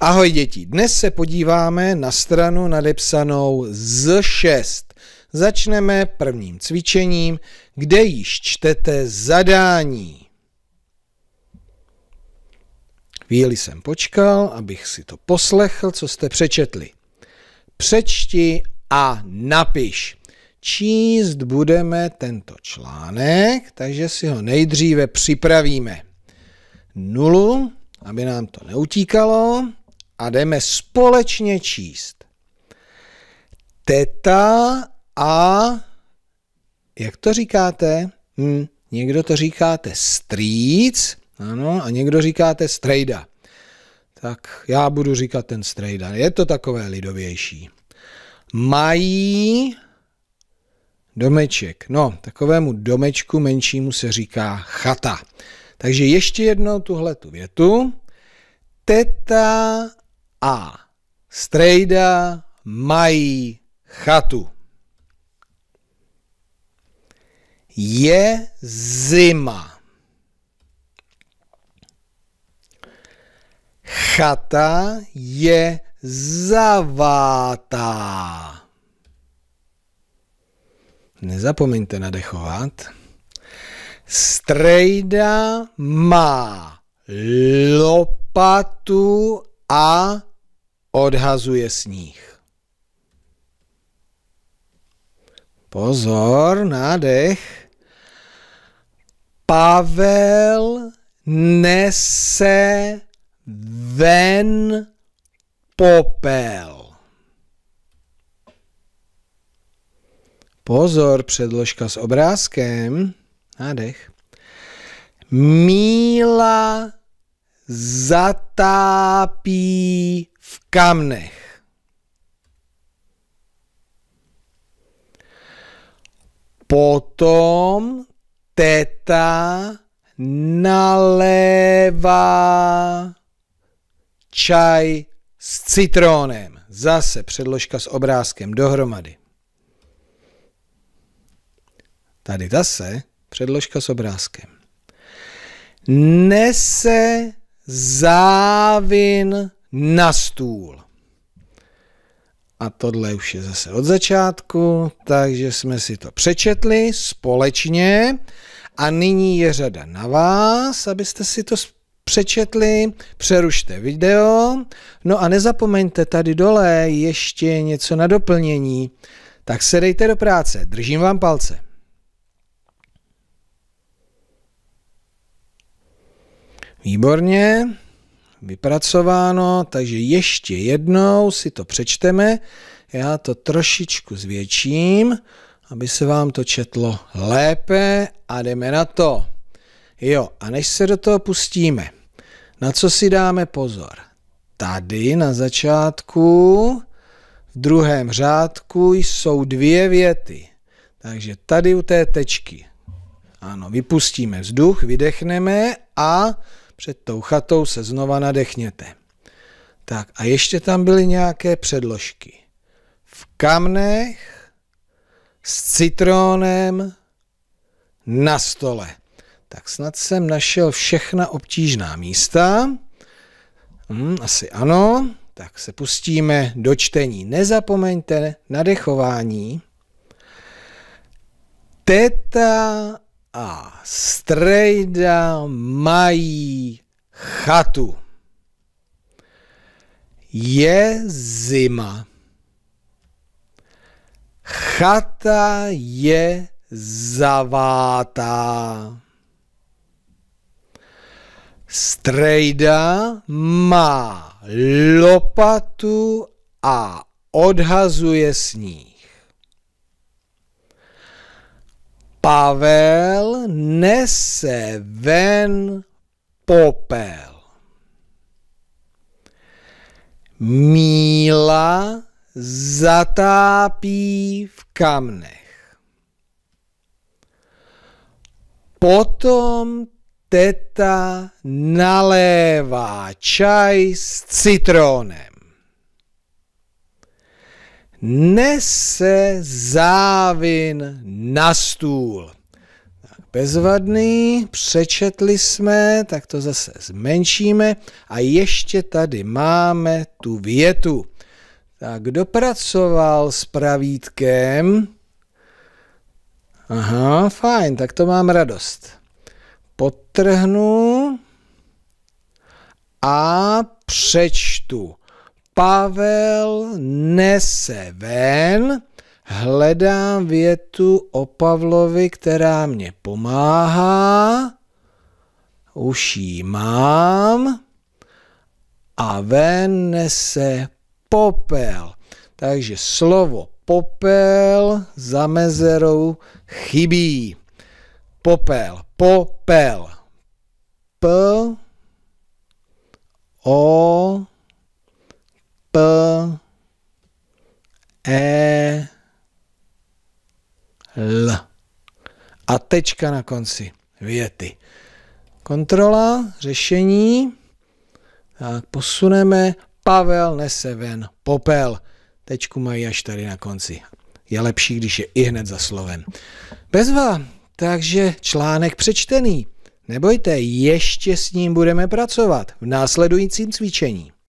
Ahoj děti, dnes se podíváme na stranu nadepsanou Z6. Začneme prvním cvičením, kde již čtete zadání. Chvíli jsem počkal, abych si to poslechl, co jste přečetli. Přečti a napiš. Číst budeme tento článek, takže si ho nejdříve připravíme. Nulu, aby nám to neutíkalo a jdeme společně číst. Teta a... Jak to říkáte? Hm, někdo to říkáte strýc, ano, a někdo říkáte strejda. Tak já budu říkat ten strejda. Je to takové lidovější. Mají domeček. No, takovému domečku menšímu se říká chata. Takže ještě jednou tuhle tu větu. Teta a Strejda mají chatu. Je zima. Chata je zavátá. Nezapomeňte nadechovat. Strejda má lopatu a odhazuje sníh. Pozor, nádech. Pavel nese ven popel. Pozor, předložka s obrázkem. Nádech. Míla zatápí v kamnech. Potom teta nalévá čaj s citrónem. Zase předložka s obrázkem dohromady. Tady zase předložka s obrázkem. Nese závin na stůl. A tohle už je zase od začátku, takže jsme si to přečetli společně. A nyní je řada na vás, abyste si to přečetli, přerušte video. No a nezapomeňte tady dole ještě něco na doplnění. Tak se dejte do práce, držím vám palce. Výborně, vypracováno, takže ještě jednou si to přečteme. Já to trošičku zvětším, aby se vám to četlo lépe a jdeme na to. Jo, a než se do toho pustíme, na co si dáme pozor? Tady na začátku v druhém řádku jsou dvě věty. Takže tady u té tečky. Ano, vypustíme vzduch, vydechneme a před tou chatou se znova nadechněte. Tak a ještě tam byly nějaké předložky. V kamnech s citrónem na stole. Tak snad jsem našel všechna obtížná místa. Hmm, asi ano. Tak se pustíme do čtení. Nezapomeňte nadechování. Teta a strejda mají chatu. Je zima. Chata je zavátá. Strejda má lopatu a odhazuje sníh. Pavel nese ven popel. Míla zatápí v kamnech. Potom teta nalévá čaj s citronem nese závin na stůl. Tak bezvadný, přečetli jsme, tak to zase zmenšíme a ještě tady máme tu větu. Tak kdo pracoval s pravítkem? Aha, fajn, tak to mám radost. Potrhnu a přečtu. Pavel nese ven, hledám větu o Pavlovi, která mě pomáhá, už ji mám a ven nese popel. Takže slovo popel za mezerou chybí. Popel, popel. P, O, E, L. A tečka na konci věty. Kontrola, řešení. Tak posuneme. Pavel nese ven popel. Tečku mají až tady na konci. Je lepší, když je i hned za slovem. Bezva, takže článek přečtený. Nebojte, ještě s ním budeme pracovat v následujícím cvičení.